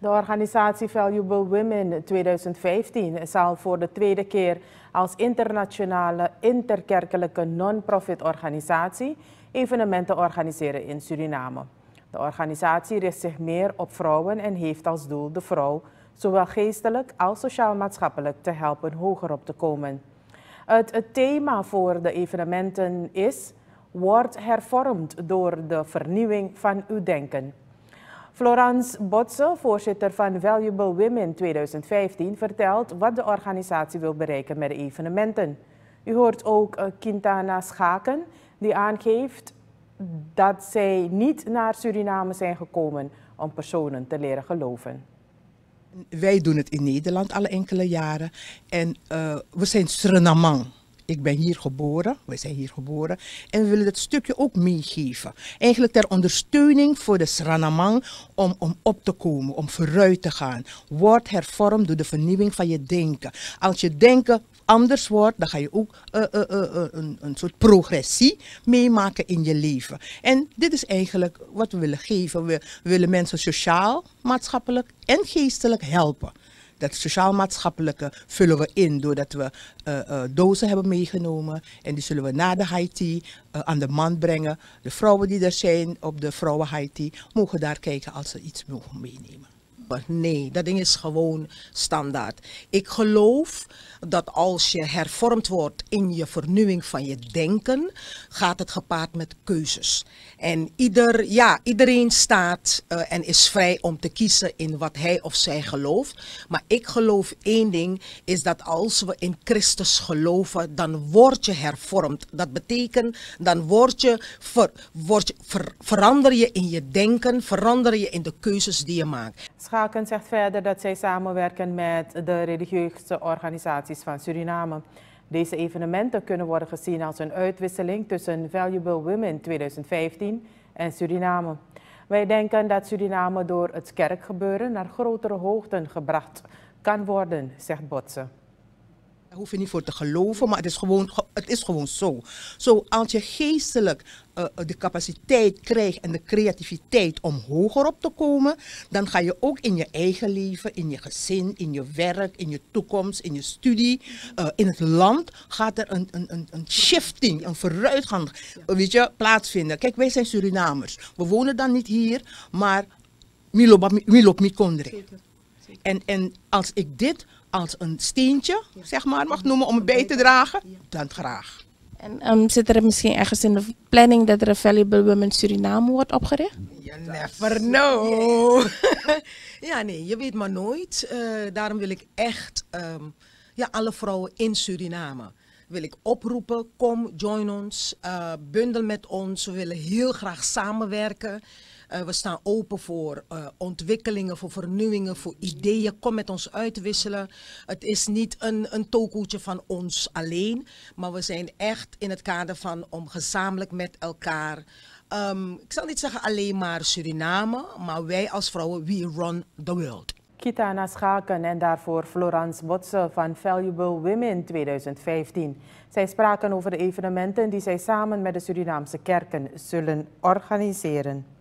De organisatie Valuable Women 2015 zal voor de tweede keer als internationale interkerkelijke non-profit organisatie evenementen organiseren in Suriname. De organisatie richt zich meer op vrouwen en heeft als doel de vrouw zowel geestelijk als sociaal-maatschappelijk te helpen hoger op te komen. Het thema voor de evenementen is Word hervormd door de vernieuwing van uw denken. Florence Botse, voorzitter van Valuable Women 2015, vertelt wat de organisatie wil bereiken met de evenementen. U hoort ook eh, Quintana Schaken, die aangeeft dat zij niet naar Suriname zijn gekomen om personen te leren geloven. Wij doen het in Nederland alle enkele jaren en eh, we zijn Surinamang ik ben hier geboren, wij zijn hier geboren. En we willen dat stukje ook meegeven. Eigenlijk ter ondersteuning voor de Sranamang om, om op te komen, om vooruit te gaan. Word hervormd door de vernieuwing van je denken. Als je denken anders wordt, dan ga je ook uh, een, een soort progressie meemaken in je leven. En dit is eigenlijk wat we willen geven. We willen mensen sociaal, maatschappelijk en geestelijk helpen. Dat sociaal-maatschappelijke vullen we in doordat we eh, eh, dozen hebben meegenomen. En die zullen we na de Haiti eh, aan de man brengen. De vrouwen die er zijn op de Vrouwen Haiti mogen daar kijken als ze iets mogen meenemen. Nee, dat ding is gewoon standaard. Ik geloof dat als je hervormd wordt in je vernieuwing van je denken, gaat het gepaard met keuzes. En ieder, ja, iedereen staat eh, en is vrij om te kiezen in wat hij of zij gelooft. Maar ik geloof één ding, is dat als we in Christus geloven, dan word je hervormd. Dat betekent, dan word je, ver, word je verander je in je denken, verander je in de keuzes die je maakt zegt verder dat zij samenwerken met de religieuze organisaties van Suriname. Deze evenementen kunnen worden gezien als een uitwisseling tussen Valuable Women 2015 en Suriname. Wij denken dat Suriname door het kerkgebeuren naar grotere hoogten gebracht kan worden, zegt Botsen. Daar hoef je niet voor te geloven, maar het is gewoon, het is gewoon zo. Zo, als je geestelijk eh, eh, de capaciteit krijgt en de creativiteit om hoger op te komen, dan ga je ook in je eigen leven, in je gezin, in je werk, in je toekomst, in je studie, eh, in het land, gaat er een, een, een shifting, een vooruitgang weet je, plaatsvinden. Kijk, wij zijn Surinamers. We wonen dan niet hier, maar en, en als ik dit als een steentje, zeg maar, mag noemen om het bij te dragen, dan graag. En ehm, zit er misschien ergens in de planning dat er een Valuable Women Suriname wordt opgericht? You never know. ja, nee, je weet maar nooit. Eh, daarom wil ik echt ehm, ja, alle vrouwen in Suriname wil ik oproepen. Kom, join ons, eh, bundel met ons. We willen heel graag samenwerken. Eh, we staan open voor eh, ontwikkelingen, voor vernieuwingen, voor ideeën. Kom met ons uitwisselen. Het is niet een, een tokoeltje van ons alleen, maar we zijn echt in het kader van om gezamenlijk met elkaar. Ehm, ik zal niet zeggen alleen maar Suriname, maar wij als vrouwen, we run the world. Kitana Schaken en daarvoor Florence Botsen van Valuable Women 2015. Zij spraken over de evenementen die zij samen met de Surinaamse kerken zullen organiseren.